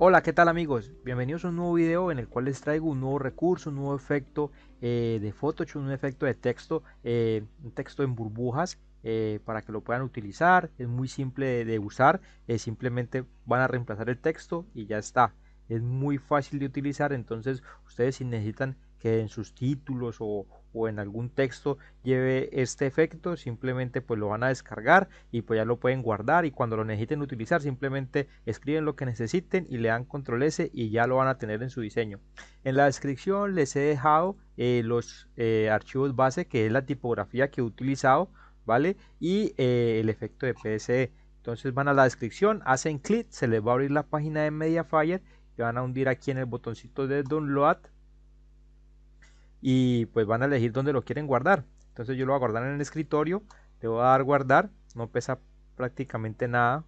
Hola, ¿qué tal amigos? Bienvenidos a un nuevo video en el cual les traigo un nuevo recurso, un nuevo efecto eh, de Photoshop, un efecto de texto, eh, un texto en burbujas eh, para que lo puedan utilizar. Es muy simple de, de usar, simplemente van a reemplazar el texto y ya está. Es muy fácil de utilizar, entonces ustedes si necesitan que en sus títulos o, o en algún texto lleve este efecto, simplemente pues lo van a descargar y pues ya lo pueden guardar y cuando lo necesiten utilizar simplemente escriben lo que necesiten y le dan control S y ya lo van a tener en su diseño. En la descripción les he dejado eh, los eh, archivos base que es la tipografía que he utilizado, ¿vale? Y eh, el efecto de PSE. Entonces van a la descripción, hacen clic, se les va a abrir la página de Mediafire y van a hundir aquí en el botoncito de download y pues van a elegir dónde lo quieren guardar. Entonces yo lo voy a guardar en el escritorio, Te voy a dar guardar, no pesa prácticamente nada.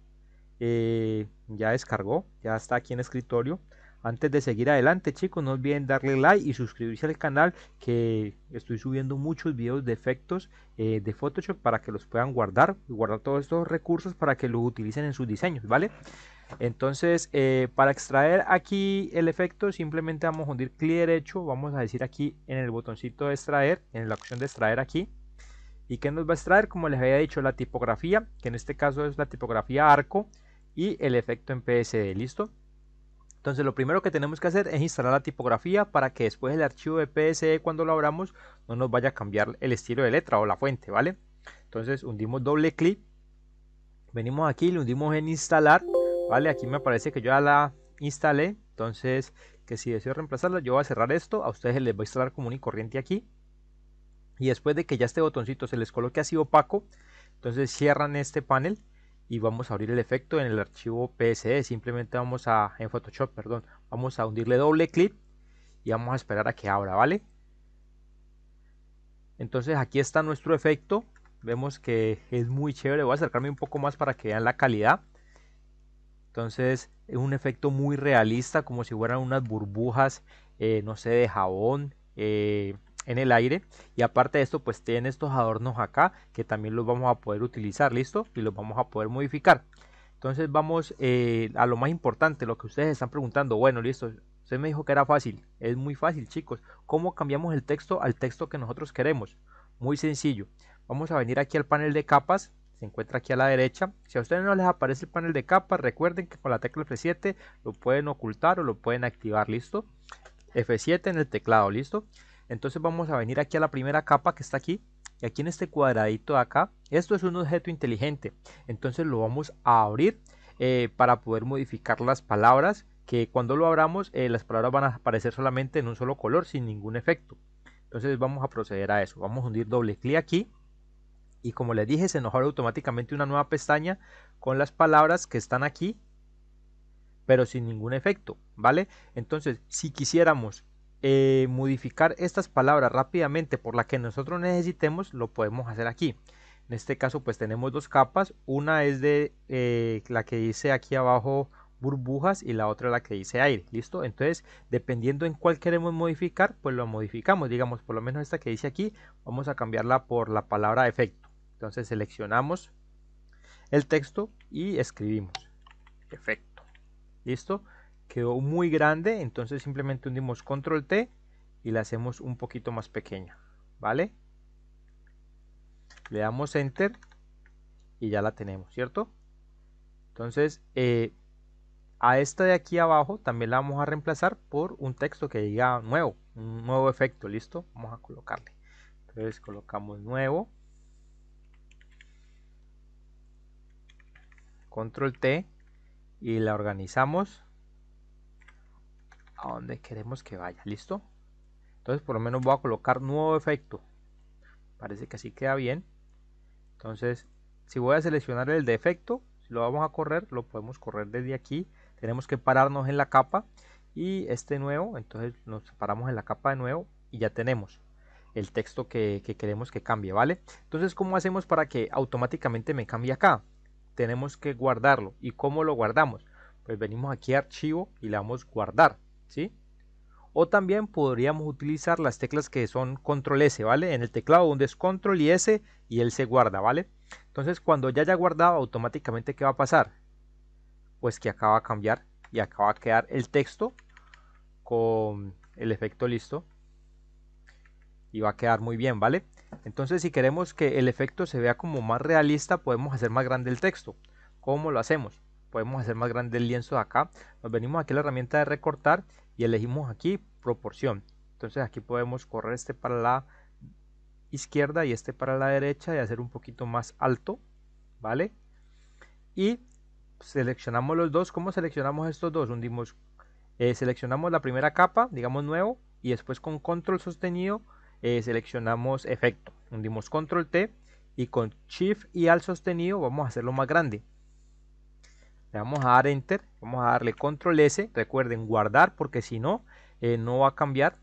Eh, ya descargó, ya está aquí en el escritorio. Antes de seguir adelante chicos, no olviden darle like y suscribirse al canal que estoy subiendo muchos videos de efectos eh, de Photoshop para que los puedan guardar y guardar todos estos recursos para que los utilicen en sus diseños, ¿vale? Entonces, eh, para extraer aquí el efecto, simplemente vamos a hundir clic derecho, vamos a decir aquí en el botoncito de extraer, en la opción de extraer aquí. ¿Y qué nos va a extraer? Como les había dicho, la tipografía, que en este caso es la tipografía arco, y el efecto en PSD, ¿listo? Entonces lo primero que tenemos que hacer es instalar la tipografía para que después el archivo de PSD cuando lo abramos no nos vaya a cambiar el estilo de letra o la fuente, ¿vale? Entonces hundimos doble clic, venimos aquí, le hundimos en instalar Vale, aquí me parece que yo ya la instalé. Entonces, que si deseo reemplazarla, yo voy a cerrar esto. A ustedes les voy a instalar como y corriente aquí. Y después de que ya este botoncito se les coloque así opaco, entonces cierran este panel y vamos a abrir el efecto en el archivo PSD. E, simplemente vamos a, en Photoshop, perdón, vamos a hundirle doble clic y vamos a esperar a que abra, ¿vale? Entonces aquí está nuestro efecto. Vemos que es muy chévere. Voy a acercarme un poco más para que vean la calidad. Entonces es un efecto muy realista, como si fueran unas burbujas, eh, no sé, de jabón eh, en el aire. Y aparte de esto, pues tienen estos adornos acá que también los vamos a poder utilizar, ¿listo? Y los vamos a poder modificar. Entonces vamos eh, a lo más importante, lo que ustedes están preguntando. Bueno, listo, usted me dijo que era fácil. Es muy fácil, chicos. ¿Cómo cambiamos el texto al texto que nosotros queremos? Muy sencillo. Vamos a venir aquí al panel de capas se encuentra aquí a la derecha. Si a ustedes no les aparece el panel de capas, recuerden que con la tecla F7 lo pueden ocultar o lo pueden activar, ¿listo? F7 en el teclado, ¿listo? Entonces vamos a venir aquí a la primera capa que está aquí. Y aquí en este cuadradito de acá, esto es un objeto inteligente. Entonces lo vamos a abrir eh, para poder modificar las palabras. Que cuando lo abramos, eh, las palabras van a aparecer solamente en un solo color, sin ningún efecto. Entonces vamos a proceder a eso. Vamos a hundir doble clic aquí y como les dije se nos abre automáticamente una nueva pestaña con las palabras que están aquí pero sin ningún efecto vale entonces si quisiéramos eh, modificar estas palabras rápidamente por la que nosotros necesitemos lo podemos hacer aquí en este caso pues tenemos dos capas una es de eh, la que dice aquí abajo burbujas y la otra la que dice aire, ¿listo? Entonces, dependiendo en cuál queremos modificar, pues lo modificamos, digamos, por lo menos esta que dice aquí, vamos a cambiarla por la palabra efecto, entonces seleccionamos el texto y escribimos. Efecto. ¿Listo? Quedó muy grande, entonces simplemente hundimos control T y la hacemos un poquito más pequeña. ¿Vale? Le damos enter y ya la tenemos, ¿cierto? Entonces, eh, a esta de aquí abajo también la vamos a reemplazar por un texto que diga nuevo, un nuevo efecto, ¿listo? Vamos a colocarle. Entonces colocamos nuevo. control T y la organizamos a donde queremos que vaya, ¿listo? Entonces por lo menos voy a colocar nuevo efecto. Parece que así queda bien. Entonces, si voy a seleccionar el defecto si lo vamos a correr, lo podemos correr desde aquí. Tenemos que pararnos en la capa y este nuevo, entonces nos paramos en la capa de nuevo y ya tenemos el texto que, que queremos que cambie, ¿vale? Entonces, ¿cómo hacemos para que automáticamente me cambie acá? tenemos que guardarlo. ¿Y cómo lo guardamos? Pues venimos aquí a archivo y le damos guardar, ¿sí? O también podríamos utilizar las teclas que son control S, ¿vale? En el teclado donde es control y S y él se guarda, ¿vale? Entonces cuando ya haya guardado automáticamente ¿qué va a pasar? Pues que acaba a cambiar y acaba a quedar el texto con el efecto listo y va a quedar muy bien, ¿vale? Entonces si queremos que el efecto se vea como más realista, podemos hacer más grande el texto. ¿Cómo lo hacemos? Podemos hacer más grande el lienzo de acá. Nos venimos aquí a la herramienta de recortar y elegimos aquí proporción. Entonces aquí podemos correr este para la izquierda y este para la derecha y hacer un poquito más alto, ¿vale? Y seleccionamos los dos. ¿Cómo seleccionamos estos dos? Hundimos, eh, seleccionamos la primera capa, digamos nuevo, y después con control sostenido eh, seleccionamos efecto, hundimos control T y con shift y al sostenido vamos a hacerlo más grande. Le vamos a dar enter, vamos a darle control S, recuerden guardar porque si no, eh, no va a cambiar.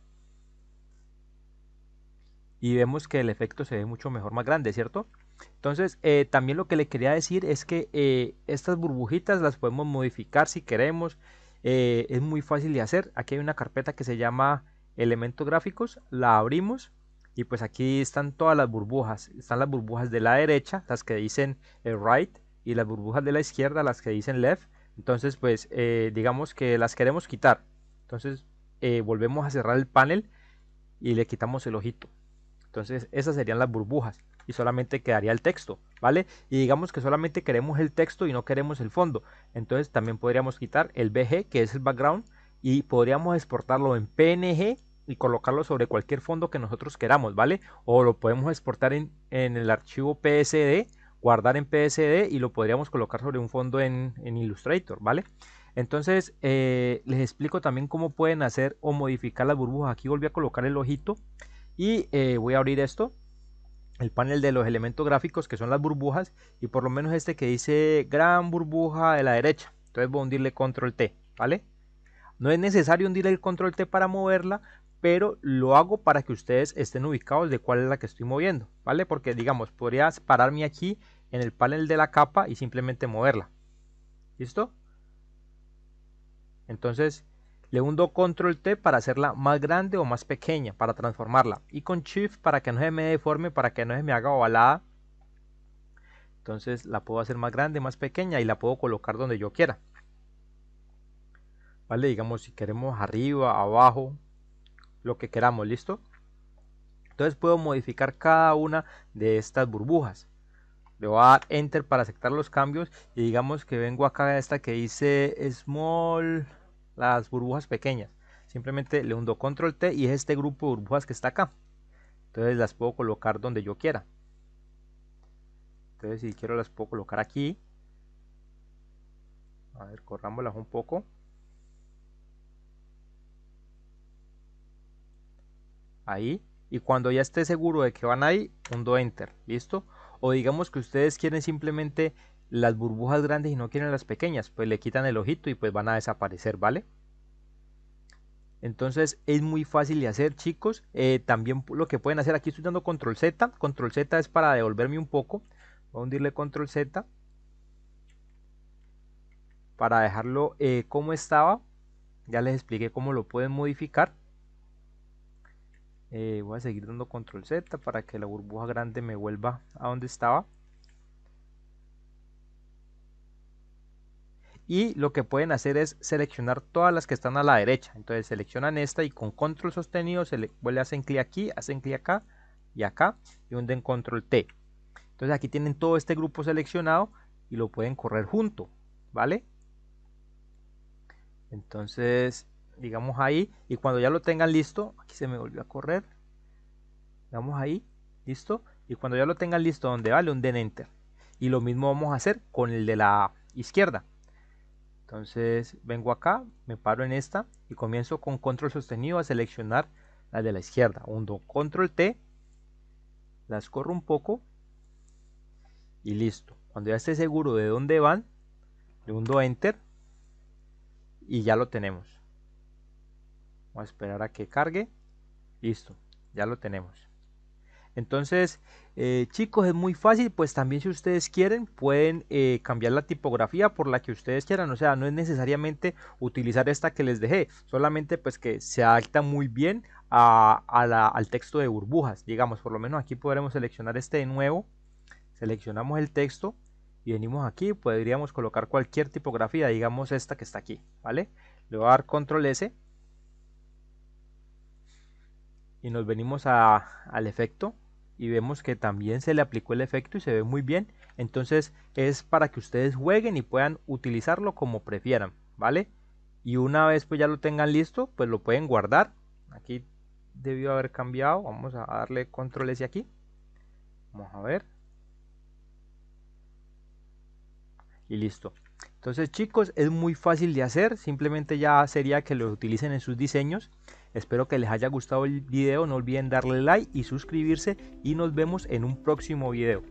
Y vemos que el efecto se ve mucho mejor, más grande, ¿cierto? Entonces, eh, también lo que le quería decir es que estas burbujitas las podemos modificar si queremos. es muy fácil de hacer. Aquí hay una carpeta que se llama elementos gráficos, la abrimos y pues aquí están todas las burbujas. Están las burbujas de la derecha, las que dicen eh, right, y las burbujas de la izquierda, las que dicen left. Entonces pues eh, digamos que las queremos quitar. Entonces eh, volvemos a cerrar el panel y le quitamos el ojito. Entonces esas serían las burbujas y solamente quedaría el texto, ¿vale? Y digamos que solamente queremos el texto y no queremos el fondo. Entonces también podríamos quitar el BG, que es el background, y podríamos exportarlo en PNG y colocarlo sobre cualquier fondo que nosotros queramos, ¿vale? O lo podemos exportar en, el archivo PSD, guardar en PSD y lo podríamos colocar sobre un fondo en, Illustrator, ¿vale? Entonces, eh, les explico también cómo pueden hacer o modificar las burbujas. Aquí volví a colocar el ojito y eh, voy a abrir esto el panel de los elementos gráficos que son las burbujas y por lo menos este que dice gran burbuja de la derecha entonces voy a hundirle control T vale no es necesario hundirle el control T para moverla pero lo hago para que ustedes estén ubicados de cuál es la que estoy moviendo, ¿vale? Porque digamos, podría pararme aquí en el panel de la capa y simplemente moverla. ¿Listo? Entonces le hundo control T para hacerla más grande o más pequeña, para transformarla. Y con shift para que no se me deforme, para que no se me haga ovalada. Entonces la puedo hacer más grande, más pequeña y la puedo colocar donde yo quiera. Vale, digamos si queremos arriba, abajo, lo que queramos, ¿listo? Entonces puedo modificar cada una de estas burbujas. Le voy a dar Enter para aceptar los cambios y digamos que vengo acá a esta que dice Small, las burbujas pequeñas. Simplemente le hundo Control T y es este grupo de burbujas que está acá. Entonces las puedo colocar donde yo quiera. Entonces si quiero las puedo colocar aquí. A ver, corrámoslas un poco. ahí y cuando ya esté seguro de que van ahí, hundo enter, ¿listo? O digamos que ustedes quieren simplemente las burbujas grandes y no quieren las pequeñas, pues le quitan el ojito y pues van a desaparecer, ¿vale? Entonces es muy fácil de hacer chicos, eh, también lo que pueden hacer, aquí estoy dando control Z, control Z es para devolverme un poco, voy a hundirle control Z para dejarlo eh, como estaba, ya les expliqué cómo lo pueden modificar eh, voy a seguir dando control Z para que la burbuja grande me vuelva a donde estaba y lo que pueden hacer es seleccionar todas las que están a la derecha entonces seleccionan esta y con control sostenido se le, hacen clic aquí, hacen clic acá y acá y hunden control T entonces aquí tienen todo este grupo seleccionado y lo pueden correr junto vale entonces digamos ahí, y cuando ya lo tengan listo, aquí se me volvió a correr, digamos ahí, listo, y cuando ya lo tengan listo donde vale, un den enter. Y lo mismo vamos a hacer con el de la izquierda. Entonces vengo acá, me paro en esta y comienzo con control sostenido a seleccionar la de la izquierda. Hundo control T, las corro un poco y listo. Cuando ya esté seguro de dónde van, le hundo enter y ya lo tenemos. Vamos a esperar a que cargue. Listo, ya lo tenemos. Entonces, eh, chicos, es muy fácil. Pues también si ustedes quieren, pueden eh, cambiar la tipografía por la que ustedes quieran. O sea, no es necesariamente utilizar esta que les dejé. Solamente pues que se adapta muy bien al texto de burbujas. Digamos, por lo menos aquí podremos seleccionar este de nuevo. Seleccionamos el texto y venimos aquí. Podríamos colocar cualquier tipografía, digamos esta que está aquí. ¿Vale? Le voy a dar control S y nos venimos a, al efecto y vemos que también se le aplicó el efecto y se ve muy bien. Entonces es para que ustedes jueguen y puedan utilizarlo como prefieran, ¿vale? Y una vez pues ya lo tengan listo, pues lo pueden guardar. Aquí debió haber cambiado. Vamos a darle control S aquí. Vamos a ver. Y listo. Entonces chicos, es muy fácil de hacer. Simplemente ya sería que lo utilicen en sus diseños. Espero que les haya gustado el video, no olviden darle like y suscribirse y nos vemos en un próximo video.